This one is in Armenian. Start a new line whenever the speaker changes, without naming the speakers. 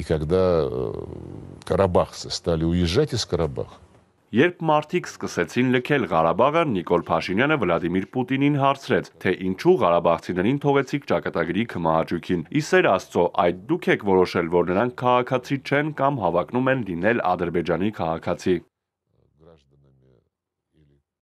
И когда э, карабахцы стали уезжать из Карабаха,
Երբ մարդիկ սկսեցին լքել Ղարաբաղը, Նիկոլ Փաշինյանը Վլադիմիր Պուտինին հարցրեց, թե ինչու Ղարաբաղցիներին թողեցիք ճակատագրի քմահաճույքին։ Իսեր Աստծո, այդ դուք եք որոշել, որ նրանք քաղաքացի չեն կամ հավակնում են լինել Ադրբեջանի քաղաքացի։